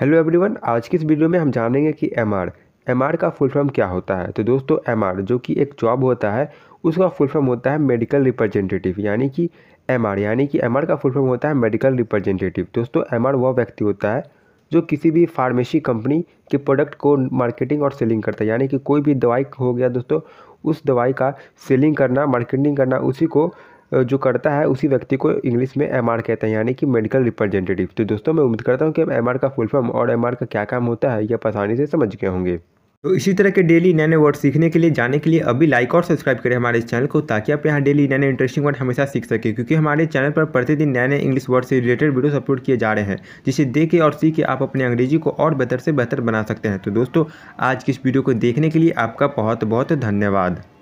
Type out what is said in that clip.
hello everyone आज की इस वीडियो में हम जानेंगे कि एम आर का फुल फॉर्म क्या होता है तो दोस्तों एम जो कि एक जॉब होता है उसका फुल फॉर्म होता है मेडिकल रिप्रेजेंटेटिव यानी कि एम यानी कि एम का फुल फॉर्म होता है मेडिकल रिप्रेजेंटेटिव दोस्तों एम वह व्यक्ति होता है जो किसी भी फार्मेसी कंपनी के प्रोडक्ट को मार्केटिंग और सेलिंग करता है यानी कि कोई भी दवाई हो गया दोस्तों उस दवाई का सेलिंग करना मार्केटिंग करना उसी को जो करता है उसी व्यक्ति को इंग्लिश में एम कहते हैं यानी कि मेडिकल रिप्रेजेंटेटिव तो दोस्तों मैं उम्मीद करता हूँ कि एम का फुल फॉर्म और एम का क्या काम होता है यह आसानी से समझ गए होंगे तो इसी तरह के डेली नए नए वर्ड सीखने के लिए जाने के लिए अभी लाइक और सब्सक्राइब करें हमारे इस चैनल को ताकि आप यहाँ डेली नए नए इंटरेस्टिंग वर्ड हमेशा सीख सकें क्योंकि हमारे चैनल पर प्रतिदिन नए नए इंग्लिश वर्ड से रिलेटेड वीडियोस अपलोड किए जा रहे हैं जिसे देख के और सीख के आप अपने अंग्रेजी को और बेहतर से बेहतर बना सकते हैं तो दोस्तों आज की इस वीडियो को देखने के लिए आपका बहुत बहुत धन्यवाद